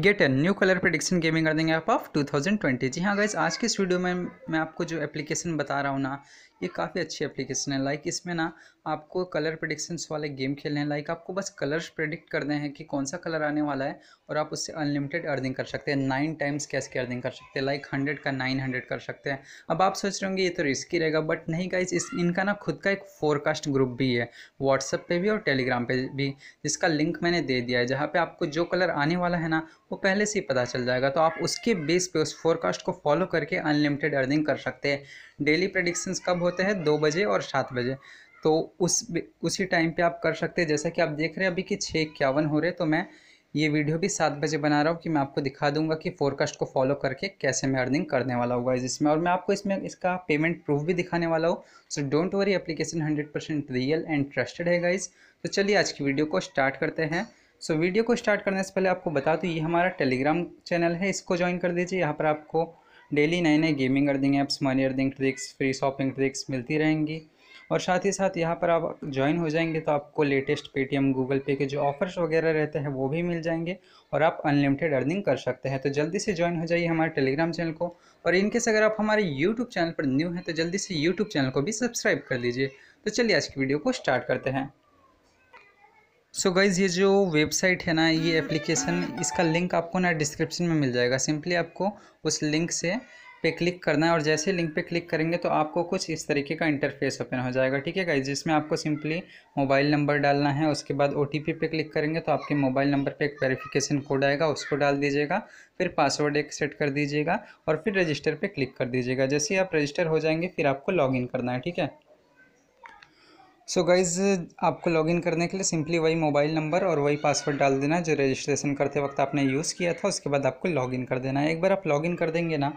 gate an new colour prediction gaming कर देंगे आप ऑफ 2020 जी हाँ गाइज आज के इस वीडियो में मैं आपको जो एप्लीकेशन बता रहा हूँ ना ये काफ़ी अच्छी एप्लीकेशन है लाइक इसमें ना आपको कलर प्रडिक्शंस वाले गेम खेलने हैं लाइक आपको बस कलर्स प्रडिक्ट करने हैं कि कौन सा कलर आने वाला है और आप उससे अनलिमिटेड अर्निंग कर सकते हैं नाइन टाइम्स कैश की अर्निंग कर सकते हैं लाइक हंड्रेड का नाइन हंड्रेड कर सकते हैं अब आप सोच रहे होंगे ये तो रिस्की रहेगा बट नहीं का इस इनका ना खुद का एक फोरकास्ट ग्रुप भी है व्हाट्सअप पर भी और टेलीग्राम पर भी जिसका लिंक मैंने दे दिया है जहाँ पर आपको जो कलर आने वाला है ना वो पहले से ही पता चल जाएगा तो आप उसके बेस पर उस फोरकास्ट को फॉलो करके अनलिमिटेड अर्निंग कर सकते हैं डेली प्रडिक्शंस कब हो होते हैं दो बजे और सात बजे तो उस उसी टाइम पे आप कर सकते हैं जैसा कि आप देख रहे हैं अभी कि छः इक्यावन हो रहे तो मैं ये वीडियो भी सात बजे बना रहा हूँ कि मैं आपको दिखा दूंगा कि फोरकास्ट को फॉलो करके कैसे मैं अर्निंग करने वाला होगा इसमें और मैं आपको इसमें इसका पेमेंट प्रूफ भी दिखाने वाला हूँ so don't worry application hundred percent real and trusted है गाइज तो चलिए आज की वीडियो को स्टार्ट करते हैं सो so, वीडियो को स्टार्ट करने से पहले आपको बता दूँ ये हमारा टेलीग्राम चैनल है इसको ज्वाइन कर दीजिए यहाँ पर आपको डेली नए नए gaming earning apps money earning tricks free shopping tricks मिलती रहेंगी और साथ ही साथ यहाँ पर आप ज्वाइन हो जाएंगे तो आपको लेटेस्ट पेटीएम गूगल पे के जो ऑफर्स वगैरह रहते हैं वो भी मिल जाएंगे और आप अनलिमिटेड अर्निंग कर सकते हैं तो जल्दी से ज्वाइन हो जाइए हमारे टेलीग्राम चैनल को और इनकेस अगर आप हमारे यूट्यूब चैनल पर न्यू हैं तो जल्दी से यूट्यूब चैनल को भी सब्सक्राइब कर लीजिए तो चलिए आज की वीडियो को स्टार्ट करते हैं सो so गाइज़ ये जो वेबसाइट है ना ये एप्लीकेशन इसका लिंक आपको ना डिस्क्रिप्शन में मिल जाएगा सिंपली आपको उस लिंक से पे क्लिक करना है और जैसे लिंक पे क्लिक करेंगे तो आपको कुछ इस तरीके का इंटरफेस ओपन हो जाएगा ठीक है गाइज जिसमें आपको सिंपली मोबाइल नंबर डालना है उसके बाद ओ पे क्लिक करेंगे तो आपके मोबाइल नंबर पे एक वेरिफिकेशन कोड आएगा उसको डाल दीजिएगा फिर पासवर्ड एक सेट कर दीजिएगा और फिर रजिस्टर पर क्लिक कर दीजिएगा जैसे आप रजिस्टर हो जाएंगे फिर आपको लॉग करना है ठीक है सो so गाइज़ आपको लॉगिन करने के लिए सिंपली वही मोबाइल नंबर और वही पासवर्ड डाल देना जो रजिस्ट्रेशन करते वक्त आपने यूज़ किया था उसके बाद आपको लॉगिन कर देना है एक बार आप लॉगिन कर देंगे ना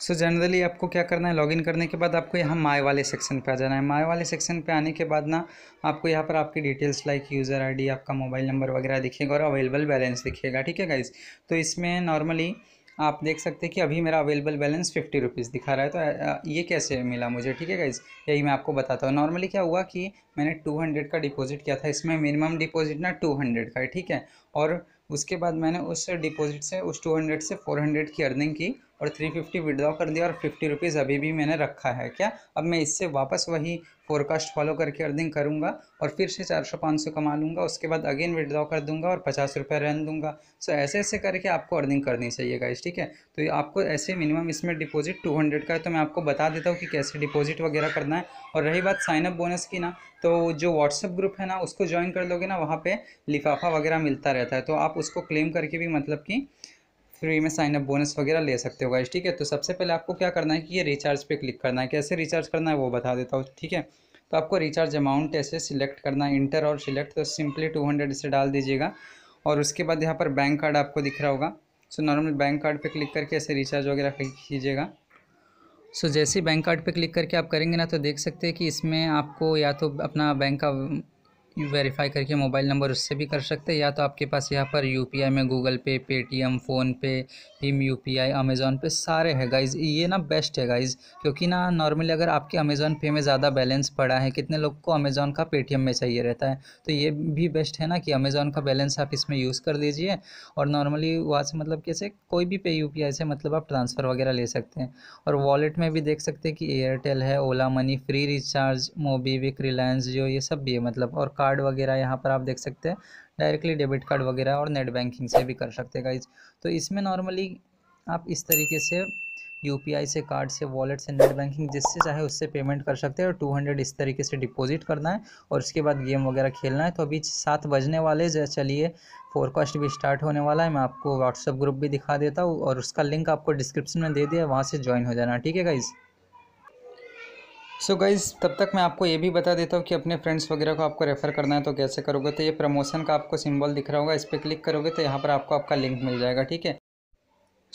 सो so जनरली आपको क्या करना है लॉगिन करने के बाद आपको यहाँ माय वाले सेक्शन पे आ जाना है माय वाले सेक्शन पे आने के बाद ना आपको यहाँ पर आपकी डिटेल्स लाइक यूज़र आईडी आपका मोबाइल नंबर वगैरह दिखेगा और अवेलेबल बैलेंस दिखेगा ठीक है गाइज़ तो इसमें नॉर्मली आप देख सकते हैं कि अभी मेरा अवेलेबल बैलेंस फिफ्टी रुपीज़ दिखा रहा है तो ये कैसे मिला मुझे ठीक है गाइज यही मैं आपको बताता हूँ नॉर्मली क्या हुआ कि मैंने टू हंड्रेड का डिपॉजिट किया था इसमें मिनिमम डिपॉजिट ना टू हंड्रेड का है ठीक है और उसके बाद मैंने उस डिपॉजिट से उस टू हंड्रेड से फोर हंड्रेड की अर्निंग की और थ्री फिफ्टी विड्रॉ कर दिया और फिफ्टी रुपीज़ अभी भी मैंने रखा है क्या अब मैं इससे वापस वही फोरकास्ट फॉलो करके अर्निंग करूँगा और फिर से चार सौ पाँच सौ कमा लूँगा उसके बाद अगेन विड्रॉ कर दूँगा और पचास रुपये रहन दूँगा सो ऐसे ऐसे करके आपको अर्निंग करनी चाहिए गाइस ठीक है तो आपको ऐसे मिनिमम इसमें डिपॉजिट टू हंड्रेड का है तो मैं आपको बता देता हूँ कि कैसे डिपॉजिट वगैरह करना है और रही बात साइनअप बोनस की ना तो जो व्हाट्सअप ग्रुप है ना उसको ज्वाइन कर लोगे ना वहाँ पर लिफाफा वगैरह मिलता रहता है तो आप उसको क्लेम करके भी मतलब कि फ्री में साइन अप बोनस वगैरह ले सकते हो गाइस ठीक है तो सबसे पहले आपको क्या करना है कि ये रिचार्ज पे क्लिक करना है कैसे रिचार्ज करना है वो बता देता हूँ ठीक है तो आपको रिचार्ज अमाउंट ऐसे सिलेक्ट करना है इंटर और सिलेक्ट तो सिंपली टू हंड्रेड इसे डाल दीजिएगा और उसके बाद यहाँ पर बैंक कार्ड आपको दिख रहा होगा सो नॉर्मल बैंक कार्ड पर क्लिक करके ऐसे रिचार्ज वगैरह कीजिएगा सो जैसे बैंक कार्ड पर क्लिक करके आप करेंगे ना तो देख सकते हैं कि इसमें आपको या तो अपना बैंक का यू वेरीफाई करके मोबाइल नंबर उससे भी कर सकते हैं या तो आपके पास यहाँ पर यू में गूगल पे पेटीएम फ़ोनपे हिम U P I Amazon Pay सारे है गाइज़ ये ना बेस्ट है गाइज़ क्योंकि ना नॉर्मली अगर आपके अमेज़ॉन पे में ज़्यादा बैलेंस पड़ा है कितने लोग को अमेज़ॉन का पेटीएम में चाहिए रहता है तो ये भी बेस्ट है ना कि अमेज़ॉन का बैलेंस आप इसमें यूज़ कर दीजिए और नॉर्मली वहाँ से मतलब कैसे कोई भी पे यू से मतलब आप ट्रांसफ़र वगैरह ले सकते हैं और वॉलेट में भी देख सकते हैं कि एयरटेल है Ola money free recharge MobiKwik Reliance Jio ये सब भी है मतलब और कार्ड वगैरह यहाँ पर आप देख सकते हैं डायरेक्टली डेबिट कार्ड वगैरह और नेट बैंकिंग से भी कर सकते हैं गाइज तो इसमें नॉर्मली आप इस तरीके से यू से कार्ड से वॉलेट से नेट बैंकिंग जिससे चाहे उससे पेमेंट कर सकते हैं और टू हंड्रेड इस तरीके से डिपॉजिट करना है और उसके बाद गेम वगैरह खेलना है तो अभी सात बजने वाले चलिए फोरकास्ट भी स्टार्ट होने वाला है मैं आपको व्हाट्सअप ग्रुप भी दिखा देता हूँ और उसका लिंक आपको डिस्क्रिप्शन में दे दिया वहाँ से ज्वाइन हो जाना ठीक है गाइज़ सो so गाइज़ तब तक मैं आपको ये भी बता देता हूँ कि अपने फ्रेंड्स वगैरह को आपको रेफ़र करना है तो कैसे करोगे तो ये प्रमोशन का आपको सिंबल दिख रहा होगा इस पर क्लिक करोगे तो यहाँ पर आपको आपका लिंक मिल जाएगा ठीक है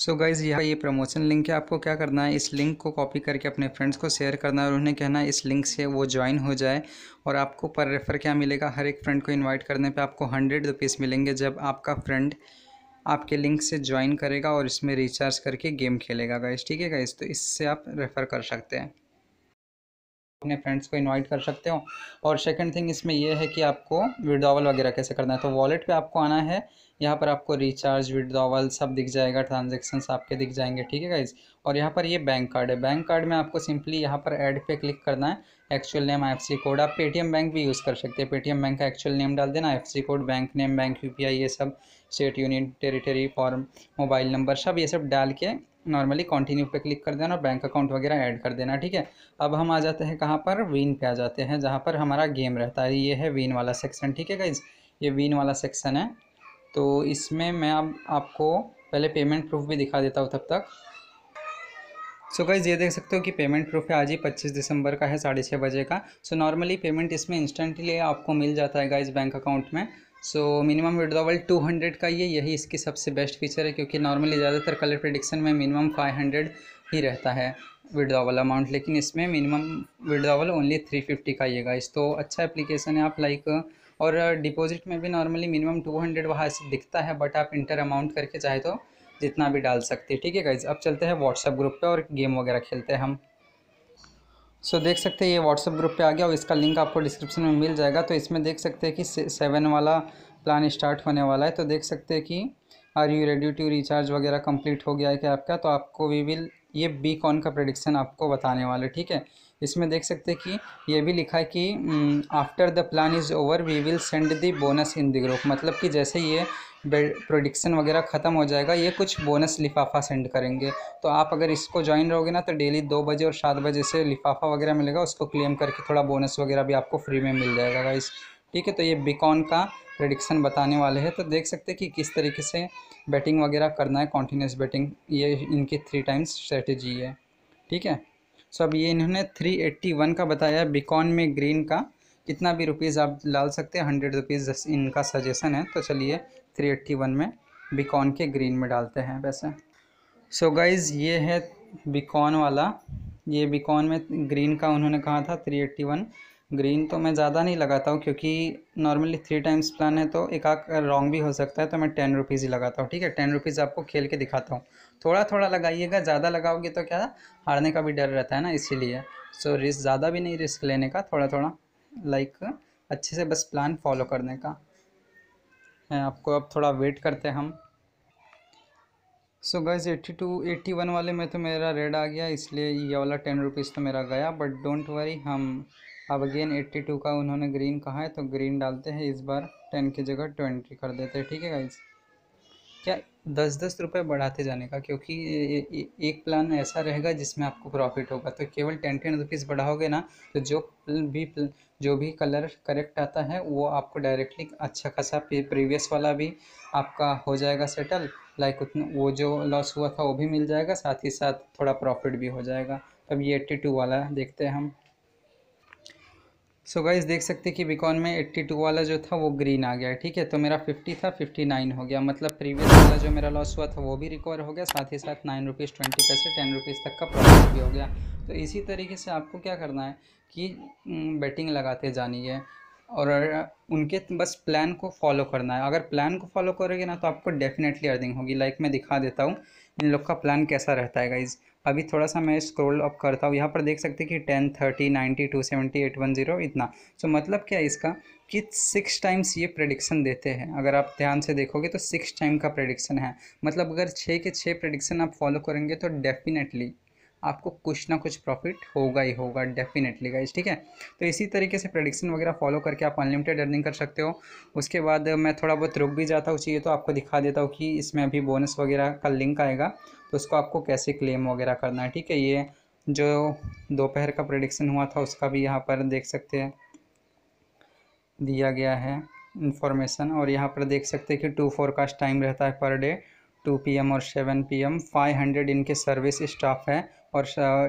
सो गाइज़ यहाँ ये प्रमोशन लिंक है आपको क्या करना है इस लिंक को कॉपी करके अपने फ्रेंड्स को शेयर करना है और उन्हें कहना है इस लिंक से वो ज्वाइन हो जाए और आपको पर रेफ़र क्या मिलेगा हर एक फ्रेंड को इन्वाइट करने पर आपको हंड्रेड रुपीज़ मिलेंगे जब आपका फ्रेंड आपके लिंक से ज्वाइन करेगा और इसमें रिचार्ज करके गेम खेलेगा गाइज़ ठीक है गाइज़ तो इससे आप रेफ़र कर सकते हैं अपने फ्रेंड्स को इनवाइट कर सकते हो और सेकंड थिंग इसमें यह है कि आपको विड्रॉवल वगैरह कैसे करना है तो वॉलेट पे आपको आना है यहाँ पर आपको रिचार्ज विड्रॉवल सब दिख जाएगा ट्रांजेक्शन आपके दिख जाएंगे ठीक है गाइज और यहाँ पर ये बैंक कार्ड है बैंक कार्ड में आपको सिंपली यहाँ पर ऐड पे क्लिक करना है actual name F C code आप पेटीएम बैंक भी यूज़ कर सकते हैं पेटीएम बैंक का एक्चुअल नेम डाल देना F C code bank name bank U P I ये सब state union territory form mobile number सब ये सब डाल के नॉर्मली कंटिन्यू पे क्लिक कर देना और बैंक अकाउंट वगैरह ऐड कर देना ठीक है अब हम आ जाते हैं कहाँ पर विन पे आ जाते हैं जहाँ पर हमारा गेम रहता है ये है विन वाला सेक्शन ठीक है गाइज ये विन वाला सेक्शन है तो इसमें मैं अब आप, आपको पहले पेमेंट प्रूफ भी दिखा देता हूँ तब तक सो गाइज ये देख सकते हो कि पेमेंट प्रूफ है आज ही 25 दिसंबर का है साढ़े छः बजे का सो so, नॉर्मली पेमेंट इसमें इंस्टेंटली आपको मिल जाता है गाइज बैंक अकाउंट में सो मिनिमम विड्रॉवल 200 का ये यही इसकी सबसे बेस्ट फीचर है क्योंकि नॉर्मली ज़्यादातर कलर प्रडिक्शन में मिनिमम 500 ही रहता है विड्रॉवल अमाउंट लेकिन इसमें मिनिमम विड्रॉवल ओनली 350 का ये गाइज तो अच्छा एप्लीकेशन है आप लाइक like, और डिपॉजिट में भी नॉर्मली मिनिमम टू हंड्रेड वहाँ से दिखता है बट आप इंटर अमाउंट करके चाहे तो जितना भी डाल सकते हैं ठीक है गाइज अब चलते हैं व्हाट्सअप ग्रुप पे और गेम वगैरह खेलते हैं हम सो so, देख सकते हैं ये व्हाट्सअप ग्रुप पे आ गया और इसका लिंक आपको डिस्क्रिप्शन में मिल जाएगा तो इसमें देख सकते हैं कि सेवन वाला प्लान स्टार्ट होने वाला है तो देख सकते हैं कि are you ready to recharge वगैरह कम्प्लीट हो गया है क्या आपका तो आपको वी विल ये बी कॉन का प्रडिक्शन आपको बताने वाला है ठीक है इसमें देख सकते हैं कि ये भी लिखा है कि after the plan is over we will send the bonus in the group मतलब कि जैसे ये प्रोडिक्शन वगैरह ख़त्म हो जाएगा ये कुछ बोनस लिफाफा सेंड करेंगे तो आप अगर इसको ज्वाइन रहोगे ना तो डेली दो बजे और सात बजे से लिफाफा वगैरह मिलेगा उसको क्लेम करके थोड़ा बोनस वगैरह भी आपको फ्री में मिल जाएगा गाइस ठीक है तो ये बिकॉन का प्रडिक्शन बताने वाले हैं तो देख सकते हैं कि किस तरीके से बैटिंग वगैरह करना है कॉन्टीन्यूस बैटिंग ये इनकी थ्री टाइम्स स्ट्रेटेजी है ठीक है सो अब ये इन्होंने 381 का बताया बिकॉन में ग्रीन का कितना भी रुपीज़ आप डाल सकते हैं हंड्रेड रुपीज़ इनका सजेशन है तो चलिए 381 में बिकॉन के ग्रीन में डालते हैं वैसे सो so गाइज़ ये है बिकॉन वाला ये बिकॉन में ग्रीन का उन्होंने कहा था थ्री वन ग्रीन तो मैं ज़्यादा नहीं लगाता हूँ क्योंकि नॉर्मली थ्री टाइम्स प्लान है तो एक आख रॉन्ग भी हो सकता है तो मैं टेन रुपीज़ ही लगाता हूँ ठीक है टेन रुपीज़ आपको खेल के दिखाता हूँ थोड़ा थोड़ा लगाइएगा ज़्यादा लगाओगे तो क्या हारने का भी डर रहता है ना इसीलिए सो रिस्क ज़्यादा भी नहीं रिस्क लेने का थोड़ा थोड़ा लाइक अच्छे से बस प्लान फॉलो करने का आपको अब थोड़ा वेट करते हम सो गज़ एट्टी टू एट्टी वन वाले में तो मेरा रेड आ गया इसलिए ये वाला टेन रुपीज़ तो मेरा गया बट डोंट वरी हम अब अगेन एट्टी टू का उन्होंने ग्रीन कहा है तो ग्रीन डालते हैं इस बार टेन की जगह ट्वेंटी कर देते हैं ठीक है गाइज क्या दस दस रुपये बढ़ाते जाने का क्योंकि एक प्लान ऐसा रहेगा जिसमें आपको प्रॉफिट होगा तो केवल टेन टेन रुपीज़ बढ़ाओगे ना तो जो भी जो भी कलर करेक्ट आता है वो आपको डायरेक्टली अच्छा खासा प्रीवियस वाला भी आपका हो जाएगा सेटल लाइक उतना वो जो लॉस हुआ था वो भी मिल जाएगा साथ ही साथ थोड़ा प्रॉफिट भी हो जाएगा तब ये एट्टी टू वाला देखते हैं हम सो so गाइज देख सकते कि बिकॉन में 82 वाला जो था वो ग्रीन आ गया ठीक है तो मेरा 50 था 59 हो गया मतलब प्रीवियस वाला जो मेरा लॉस हुआ था वो भी रिकवर हो गया साथ ही साथ नाइन रुपीज़ ट्वेंटी पैसे टेन रुपीज़ तक का प्रॉफिट भी हो गया तो इसी तरीके से आपको क्या करना है कि बेटिंग लगाते जानी है और उनके बस प्लान को फॉलो करना है अगर प्लान को फॉलो करोगे ना तो आपको डेफिनेटली अर्निंग होगी लाइक मैं दिखा देता हूँ इन लोग का प्लान कैसा रहता है गाइज़ अभी थोड़ा सा मैं स्क्रोल अप करता हूँ यहाँ पर देख सकते हैं कि ten thirty ninety two seventy eight one zero इतना सो so, मतलब क्या है इसका कि सिक्स टाइम्स ये प्रडिक्शन देते हैं अगर आप ध्यान से देखोगे तो सिक्स टाइम का प्रडिक्शन है मतलब अगर छः के छः प्रडिक्शन आप फॉलो करेंगे तो डेफिनेटली आपको कुछ ना कुछ प्रॉफिट होगा ही होगा डेफिनेटली गाइज ठीक है तो इसी तरीके से प्रडिक्शन वगैरह फॉलो करके आप अनलिमिटेड अर्निंग कर सकते हो उसके बाद मैं थोड़ा बहुत रुक भी जाता हूँ चाहिए तो आपको दिखा देता हूँ कि इसमें अभी बोनस वगैरह का लिंक आएगा तो उसको आपको कैसे क्लेम वगैरह करना है ठीक है ये जो दोपहर का प्रडिक्शन हुआ था उसका भी यहाँ पर देख सकते हैं दिया गया है इन्फॉर्मेशन और यहाँ पर देख सकते हैं कि टू फोरकास्ट टाइम रहता है पर डे टू पी और सेवन पी एम इनके सर्विस स्टाफ है और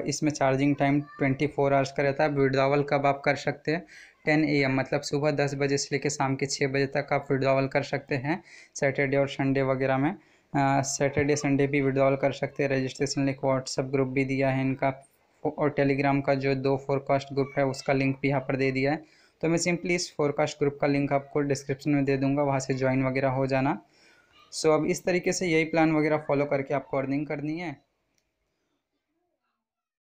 इसमें charging time twenty four hours का रहता है विड्रावल कब आप कर सकते हैं टेन ए एम मतलब सुबह दस बजे से लेकर शाम के छः बजे तक आप विड्रावल कर सकते हैं सैटरडे और संडे वगैरह में सैटरडे हाँ, संडे भी विड्रॉल कर सकते हैं रजिस्ट्रेशन लिंक व्हाट्सअप ग्रुप भी दिया है इनका और टेलीग्राम का जो दो फोरकास्ट ग्रुप है उसका लिंक भी यहाँ पर दे दिया है तो मैं सिंपली इस फोरकास्ट ग्रुप का लिंक आपको डिस्क्रिप्शन में दे दूँगा वहाँ से ज्वाइन वगैरह हो जाना सो so, अब इस तरीके से यही प्लान वगैरह फॉलो करके आपको अर्निंग करनी है